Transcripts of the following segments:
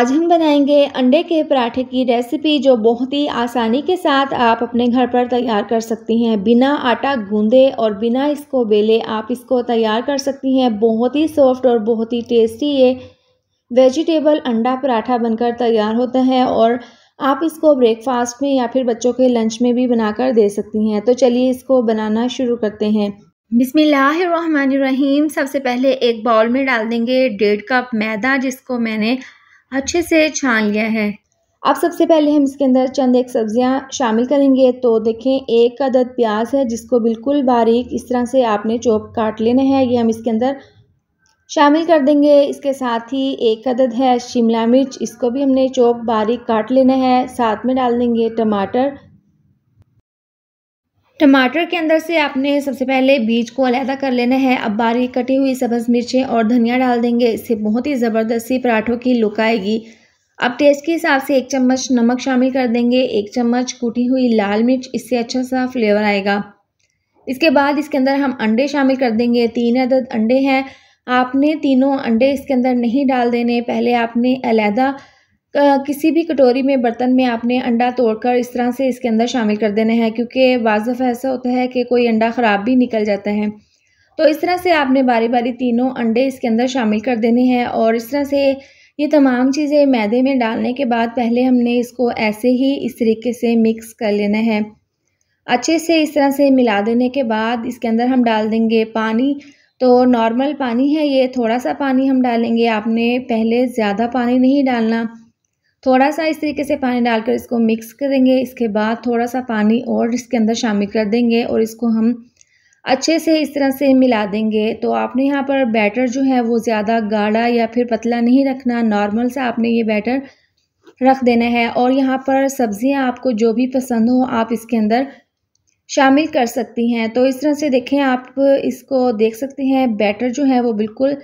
आज हम बनाएंगे अंडे के पराठे की रेसिपी जो बहुत ही आसानी के साथ आप अपने घर पर तैयार कर सकती हैं बिना आटा गूंदे और बिना इसको बेले आप इसको तैयार कर सकती हैं बहुत ही सॉफ्ट और बहुत ही टेस्टी ये वेजिटेबल अंडा पराठा बनकर तैयार होता है और आप इसको ब्रेकफास्ट में या फिर बच्चों के लंच में भी बनाकर दे सकती हैं तो चलिए इसको बनाना शुरू करते हैं बिसमीम सबसे पहले एक बाउल में डाल देंगे डेढ़ कप मैदा जिसको मैंने अच्छे से छान लिया है अब सबसे पहले हम इसके अंदर चंद एक सब्ज़ियाँ शामिल करेंगे तो देखें एक अदद प्याज है जिसको बिल्कुल बारीक इस तरह से आपने चौप काट लेना है ये हम इसके अंदर शामिल कर देंगे इसके साथ ही एक अदद है शिमला मिर्च इसको भी हमने चौप बारीक काट लेना है साथ में डाल देंगे टमाटर टमाटर के अंदर से आपने सबसे पहले बीज को अलहदा कर लेना है अब बारी कटी हुई सब्ज़ मिर्चें और धनिया डाल देंगे इससे बहुत ही ज़बरदस्ती पराठों की लुक आएगी अब टेस्ट के हिसाब से एक चम्मच नमक शामिल कर देंगे एक चम्मच कूटी हुई लाल मिर्च इससे अच्छा सा फ्लेवर आएगा इसके बाद इसके अंदर हम अंडे शामिल कर देंगे तीन अदद अंडे हैं आपने तीनों अंडे इसके अंदर नहीं डाल देने पहले आपने अलहदा किसी भी कटोरी में बर्तन में आपने अंडा तोड़कर इस तरह से इसके अंदर शामिल कर देना है क्योंकि बाज़ दफ़ा ऐसा होता है कि कोई अंडा ख़राब भी निकल जाता है तो इस तरह से आपने बारी बारी तीनों अंडे इसके अंदर शामिल कर देने हैं और इस तरह से ये तमाम चीज़ें मैदे में डालने के बाद पहले हमने इसको ऐसे ही इस तरीके से मिक्स कर लेना है अच्छे से इस तरह से मिला देने के बाद इसके अंदर हम डाल देंगे पानी तो नॉर्मल पानी है ये थोड़ा सा पानी हम डालेंगे आपने पहले ज़्यादा पानी नहीं डालना थोड़ा सा इस तरीके से पानी डालकर इसको मिक्स करेंगे इसके बाद थोड़ा सा पानी और इसके अंदर शामिल कर देंगे और इसको हम अच्छे से इस तरह से मिला देंगे तो आपने यहाँ पर बैटर जो है वो ज़्यादा गाढ़ा या फिर पतला नहीं रखना नॉर्मल सा आपने ये बैटर रख देना है और यहाँ पर सब्ज़ियाँ आपको जो भी पसंद हो आप इसके अंदर शामिल कर सकती हैं तो इस तरह से देखें आप इसको देख सकते हैं बैटर जो है वो बिल्कुल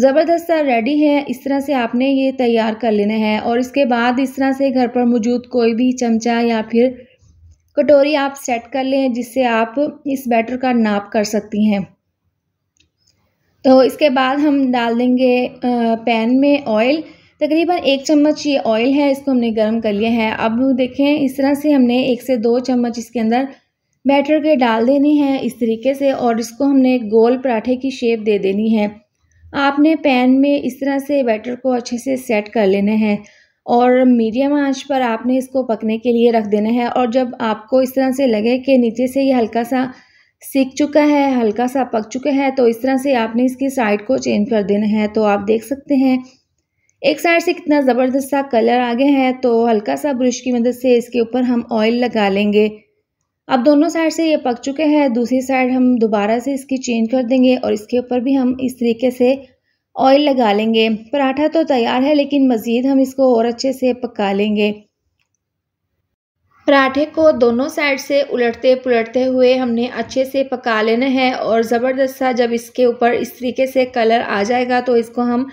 ज़बरदस्त सा रेडी है इस तरह से आपने ये तैयार कर लेना है और इसके बाद इस तरह से घर पर मौजूद कोई भी चमचा या फिर कटोरी आप सेट कर लें जिससे आप इस बैटर का नाप कर सकती हैं तो इसके बाद हम डाल देंगे पैन में ऑयल तकरीबन एक चम्मच ये ऑयल है इसको हमने गर्म कर लिया है अब देखें इस तरह से हमने एक से दो चम्मच इसके अंदर बैटर के डाल देने हैं इस तरीके से और इसको हमने गोल पराठे की शेप दे देनी है आपने पैन में इस तरह से बैटर को अच्छे से सेट कर लेना है और मीडियम आंच पर आपने इसको पकने के लिए रख देना है और जब आपको इस तरह से लगे कि नीचे से ये हल्का सा सीख चुका है हल्का सा पक चुका है तो इस तरह से आपने इसकी साइड को चेंज कर देना है तो आप देख सकते हैं एक साइड से कितना ज़बरदस्त सा कलर आ गया है तो हल्का सा ब्रश की मदद से इसके ऊपर हम ऑयल लगा लेंगे अब दोनों साइड से ये पक चुके हैं दूसरी साइड हम दोबारा से इसकी चेंज कर देंगे और इसके ऊपर भी हम इस तरीके से ऑयल लगा लेंगे पराठा तो तैयार है लेकिन मज़ीद हम इसको और अच्छे से पका लेंगे पराठे को दोनों साइड से उलटते पुलटते हुए हमने अच्छे से पका लेना है और ज़बरदस्त सा जब इसके ऊपर इस तरीके से कलर आ जाएगा तो इसको हम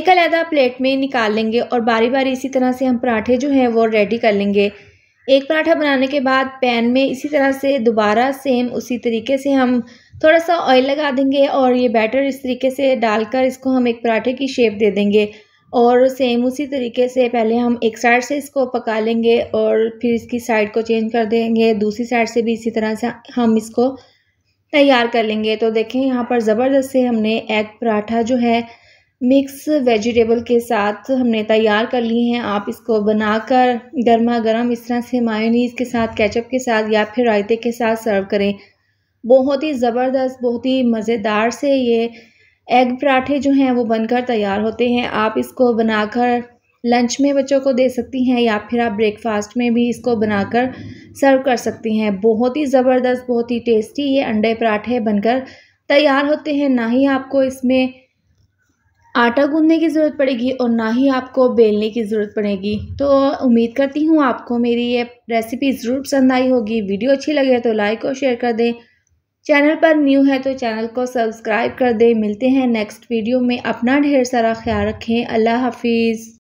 एक अलहदा प्लेट में निकाल लेंगे और बारी बारी इसी तरह से हम पराठे जो हैं वो रेडी कर लेंगे एक पराठा बनाने के बाद पैन में इसी तरह से दोबारा सेम उसी तरीके से हम थोड़ा सा ऑयल लगा देंगे और ये बैटर इस तरीके से डालकर इसको हम एक पराठे की शेप दे देंगे और सेम उसी तरीके से पहले हम एक साइड से इसको पका लेंगे और फिर इसकी साइड को चेंज कर देंगे दूसरी साइड से भी इसी तरह से हम इसको तैयार कर लेंगे तो देखें यहाँ पर ज़बरदस्त से हमने एग पराठा जो है मिक्स वेजिटेबल के साथ हमने तैयार कर ली हैं आप इसको बनाकर गर्मा गर्म इस तरह से मायोनीज़ के साथ केचप के साथ या फिर रायते के साथ सर्व करें बहुत ही ज़बरदस्त बहुत ही मज़ेदार से ये एग पराठे जो हैं वो बनकर तैयार होते हैं आप इसको बनाकर लंच में बच्चों को दे सकती हैं या फिर आप ब्रेकफास्ट में भी इसको बनाकर सर्व कर सकती हैं बहुत ही ज़बरदस्त बहुत ही टेस्टी ये अंडे पराठे बनकर तैयार होते हैं ना ही आपको इसमें आटा गूंदने की ज़रूरत पड़ेगी और ना ही आपको बेलने की ज़रूरत पड़ेगी तो उम्मीद करती हूँ आपको मेरी ये रेसिपी ज़रूर पसंद आई होगी वीडियो अच्छी लगे तो लाइक और शेयर कर दें चैनल पर न्यू है तो चैनल को सब्सक्राइब कर दें मिलते हैं नेक्स्ट वीडियो में अपना ढेर सारा ख्याल रखें अल्लाह हाफिज़